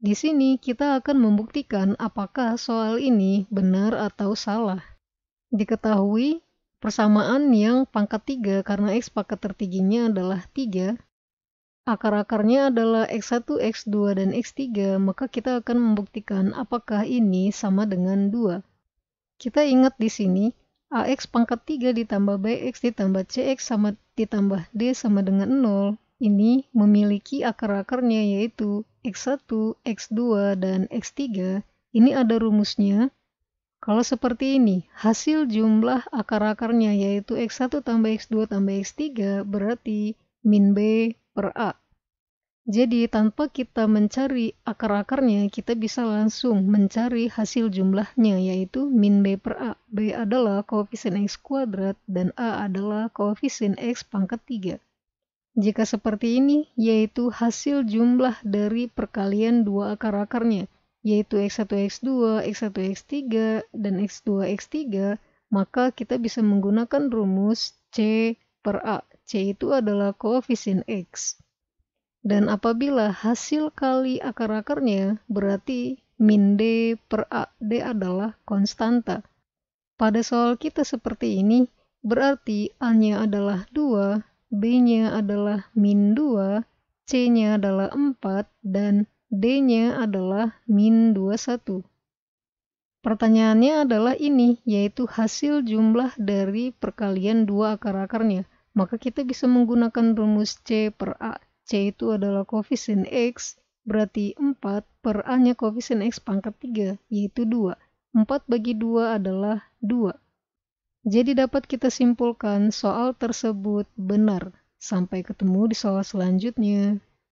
Di sini kita akan membuktikan apakah soal ini benar atau salah. Diketahui, persamaan yang pangkat 3 karena x pangkat tertingginya adalah 3, akar-akarnya adalah x1, x2, dan x3, maka kita akan membuktikan apakah ini sama dengan 2. Kita ingat di sini, AX pangkat 3 ditambah BX ditambah CX sama ditambah D sama dengan 0 ini memiliki akar-akarnya yaitu X1, X2, dan X3. Ini ada rumusnya. Kalau seperti ini, hasil jumlah akar-akarnya yaitu X1 tambah X2 tambah X3 berarti min B per A. Jadi tanpa kita mencari akar-akarnya, kita bisa langsung mencari hasil jumlahnya yaitu min B per A. B adalah koefisien X kuadrat dan A adalah koefisien X pangkat 3 jika seperti ini, yaitu hasil jumlah dari perkalian dua akar-akarnya, yaitu X1X2, X1X3, dan X2X3, maka kita bisa menggunakan rumus C per A. C itu adalah koefisien X. Dan apabila hasil kali akar-akarnya, berarti min D per A. D adalah konstanta. Pada soal kita seperti ini, berarti A-nya adalah 2, B-nya adalah min 2, C-nya adalah 4, dan D-nya adalah min 21. Pertanyaannya adalah ini, yaitu hasil jumlah dari perkalian dua akar-akarnya. Maka kita bisa menggunakan rumus C per A. C itu adalah koefisien X, berarti 4 per A-nya koefisien X pangkat 3, yaitu 2. 4 bagi 2 adalah 2. Jadi dapat kita simpulkan soal tersebut benar. Sampai ketemu di soal selanjutnya.